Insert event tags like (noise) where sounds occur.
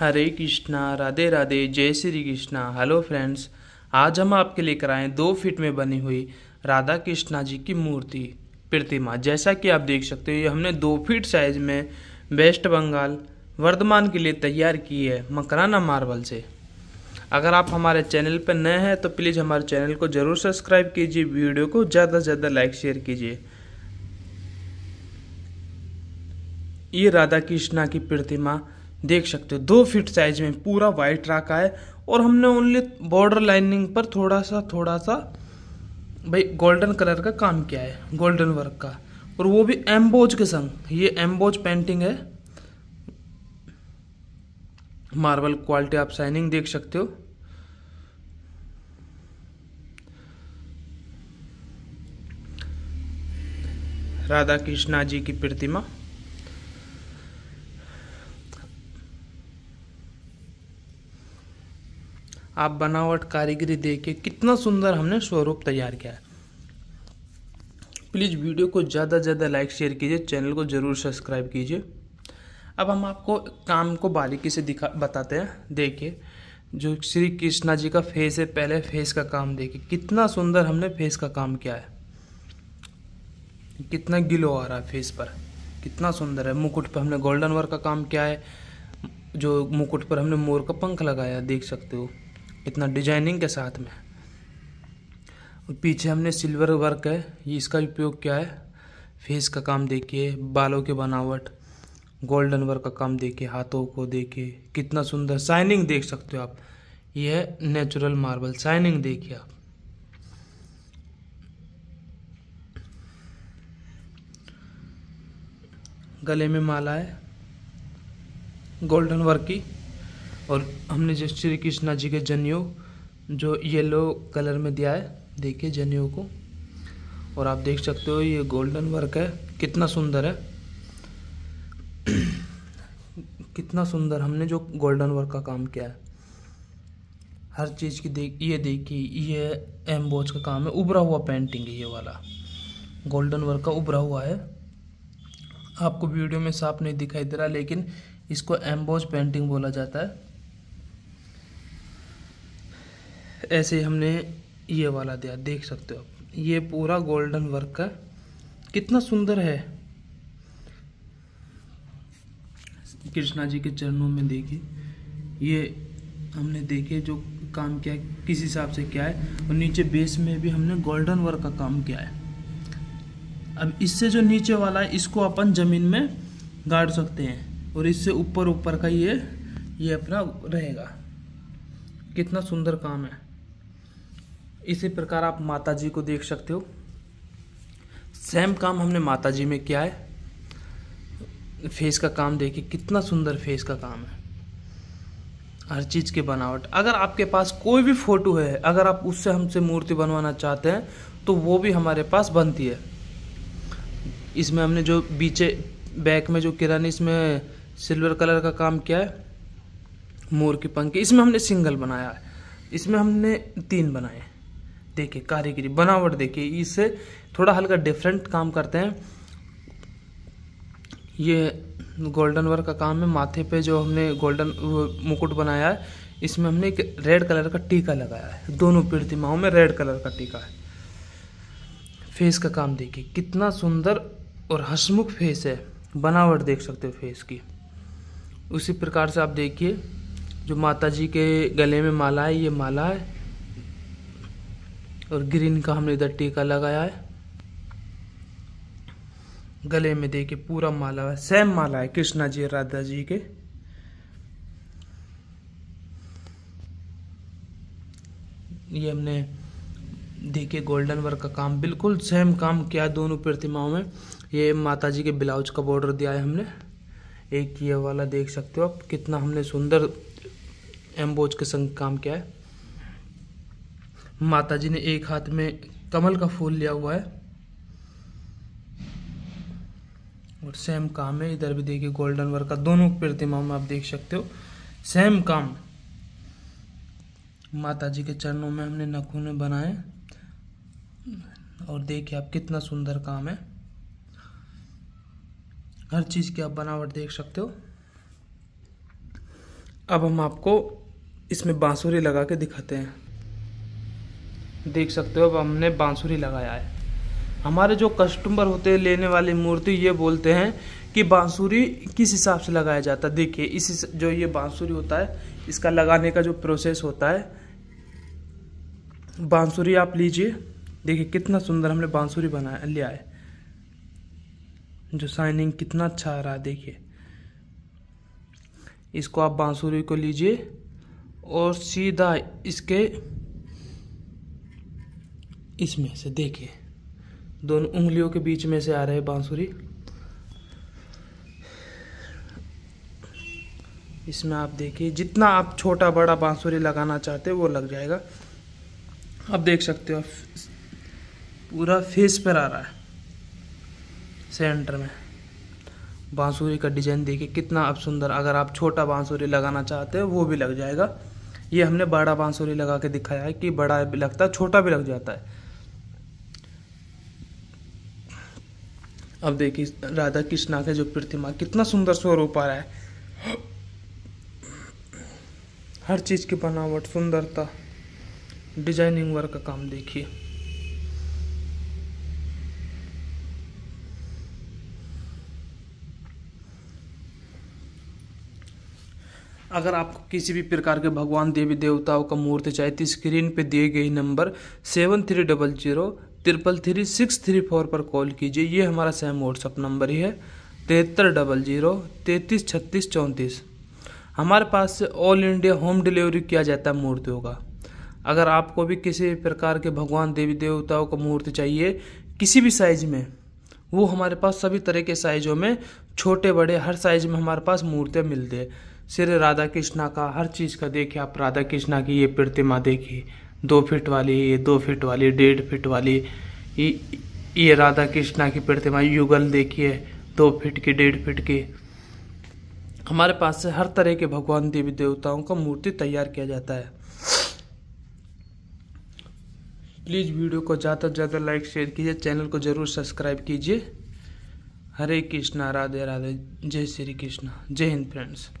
हरे कृष्णा राधे राधे जय Shri Krishna hello friends आज हम आपके लेकर आए दो फीट में बनी हुई राधा कृष्णा जी की मूर्ति प्रतिमा जैसा कि आप देख सकते हो ये हमने दो फीट साइज में वेस्ट बंगाल वर्धमान के लिए तैयार की है मकराना मार्बल से अगर आप हमारे चैनल पर नए हैं तो प्लीज़ हमारे चैनल को ज़रूर सब्सक्राइब कीजिए वीडियो को ज़्यादा से ज़्यादा लाइक शेयर कीजिए ये राधा कृष्णा की प्रतिमा देख सकते हो दो फिट साइज में पूरा वाइट रखा है और हमने ओनली बॉर्डर लाइनिंग पर थोड़ा सा थोड़ा सा भाई गोल्डन कलर का काम किया है गोल्डन वर्क का और वो भी एम्बोज के संग ये एम्बोज पेंटिंग है मार्बल क्वालिटी आप शाइनिंग देख सकते हो राधा कृष्णा जी की प्रतिमा आप बनावट कारीगरी दे के कितना सुंदर हमने स्वरूप तैयार किया है प्लीज़ वीडियो को ज़्यादा से ज़्यादा लाइक शेयर कीजिए चैनल को ज़रूर सब्सक्राइब कीजिए अब हम आपको काम को बारीकी से दिखा बताते हैं देखिए जो श्री कृष्णा जी का फेस है पहले फेस का काम देखिए कितना सुंदर हमने फेस का काम किया है कितना गिलो आ रहा है फेस पर कितना सुंदर है मुकुट पर हमने गोल्डन वर्क का काम किया है जो मुकुट पर हमने मोर का पंख लगाया देख सकते हो इतना डिजाइनिंग के साथ में और पीछे हमने सिल्वर वर्क है ये इसका उपयोग क्या है फेस का काम देखिए बालों की बनावट गोल्डन वर्क का काम देखिए हाथों को देखिए कितना सुंदर शाइनिंग देख सकते हो आप ये है नेचुरल मार्बल शाइनिंग देखिए आप गले में माला है गोल्डन वर्क की और हमने जो श्री कृष्णा जी के जनेऊ जो येलो कलर में दिया है देखिए जनेऊ को और आप देख सकते हो ये गोल्डन वर्क है कितना सुंदर है (clears throat) कितना सुंदर हमने जो गोल्डन वर्क का काम किया है हर चीज़ की देख ये देखिए ये एम्बोज का काम है उभरा हुआ पेंटिंग है ये वाला गोल्डन वर्क का उभरा हुआ है आपको वीडियो में साफ नहीं दिखाई दे रहा लेकिन इसको एम्बोज पेंटिंग बोला जाता है ऐसे हमने ये वाला दिया देख सकते हो आप ये पूरा गोल्डन वर्क का कितना सुंदर है कृष्णा जी के चरणों में देखिए ये हमने देखे जो काम किया है किस हिसाब से किया है और नीचे बेस में भी हमने गोल्डन वर्क का काम किया है अब इससे जो नीचे वाला है इसको अपन ज़मीन में गाड़ सकते हैं और इससे ऊपर ऊपर का ये ये अपना रहेगा कितना सुंदर काम है इसी प्रकार आप माता जी को देख सकते हो सेम काम हमने माता जी में किया है फेस का काम देखिए कितना सुंदर फेस का काम है हर चीज़ की बनावट अगर आपके पास कोई भी फ़ोटो है अगर आप उससे हमसे मूर्ति बनवाना चाहते हैं तो वो भी हमारे पास बनती है इसमें हमने जो बीचे बैक में जो किरण इसमें सिल्वर कलर का काम किया है मोर की पंखी इसमें हमने सिंगल बनाया है इसमें हमने तीन बनाए हैं देखिए कारीगरी बनावट देखिए इससे थोड़ा हल्का डिफरेंट काम करते हैं ये गोल्डन वर्क का काम है माथे पे जो हमने गोल्डन मुकुट बनाया है इसमें हमने एक रेड कलर का टीका लगाया है दोनों प्रतिमाओं में रेड कलर का टीका है फेस का काम देखिए कितना सुंदर और हसमुख फेस है बनावट देख सकते हो फेस की उसी प्रकार से आप देखिए जो माता जी के गले में माला है ये माला है और ग्रीन का हमने इधर टीका लगाया है गले में देखे पूरा माला है सेम माला है कृष्णा जी राधा जी के ये हमने देखिए गोल्डन वर्क का काम बिल्कुल सेम काम किया दोनों प्रतिमाओं में ये माता जी के ब्लाउज का बॉर्डर दिया है हमने एक ये वाला देख सकते हो आप कितना हमने सुंदर एम्बोज के संग काम किया है माताजी ने एक हाथ में कमल का फूल लिया हुआ है और सेम काम है इधर भी देखिए गोल्डन वर्क का दोनों प्रतिमाओं में आप देख सकते हो सेम काम माता जी के चरणों में हमने नखूने बनाए और देखिए आप कितना सुंदर काम है हर चीज़ की आप बनावट देख सकते हो अब हम आपको इसमें बांसुरी लगा के दिखाते हैं देख सकते हो अब हमने बांसुरी लगाया है हमारे जो कस्टमर होते हैं लेने वाली मूर्ति ये बोलते हैं कि बांसुरी किस हिसाब से लगाया जाता है देखिए इस जो ये बांसुरी होता है इसका लगाने का जो प्रोसेस होता है बांसुरी आप लीजिए देखिए कितना सुंदर हमने बांसुरी बनाया लिया है जो साइनिंग कितना अच्छा आ रहा है देखिए इसको आप बांसुरी को लीजिए और सीधा इसके इसमें से देखिए दोनों उंगलियों के बीच में से आ रहा है बांसुरी इसमें आप देखिए जितना आप छोटा बड़ा बांसुरी लगाना चाहते वो लग जाएगा आप देख सकते हो पूरा फेस पर आ रहा है सेंटर में बांसुरी का डिजाइन देखिए कितना आप सुंदर अगर आप छोटा बांसुरी लगाना चाहते हो वो भी लग जाएगा ये हमने बड़ा बांसुरी लगा के दिखाया है कि बड़ा भी लगता है छोटा भी लग जाता है अब देखिए राधा कृष्णा का जो प्रतिमा कितना सुंदर स्वरूप आ रहा है हर चीज़ की बनावट सुंदरता डिजाइनिंग वर्क का काम देखिए अगर आपको किसी भी प्रकार के भगवान देवी देवताओं का मूर्ति चाहिए तो स्क्रीन पे दिए गए number seven three double zero triple three six three four पर कॉल कीजिए ये हमारा सेम व्हाट्सअप नंबर ही है तिहत्तर डबल जीरो तैंतीस छत्तीस चौंतीस हमारे पास से ऑल इंडिया होम डिलीवरी किया जाता है मूर्तियों का अगर आपको भी किसी प्रकार के भगवान देवी देवताओं का मूर्ति चाहिए किसी भी साइज में वो हमारे पास सभी तरह के साइजों में छोटे बड़े हर साइज में हमारे पास मूर्तियाँ मिलती है सिर राधा कृष्णा का हर चीज़ का देखिए आप राधा कृष्णा की ये प्रतिमा देखिए दो फीट वाली ये दो फीट वाली डेढ़ फीट वाली ये राधा कृष्णा की प्रतिमा युगल देखिए दो फीट की डेढ़ फीट की हमारे पास से हर तरह के भगवान देवी देवताओं का मूर्ति तैयार किया जाता है प्लीज़ वीडियो को ज़्यादा से ज़्यादा लाइक शेयर कीजिए चैनल को ज़रूर सब्सक्राइब कीजिए हरे कृष्णा राधे राधे जय श्री कृष्णा जय हिंद फ्रेंड्स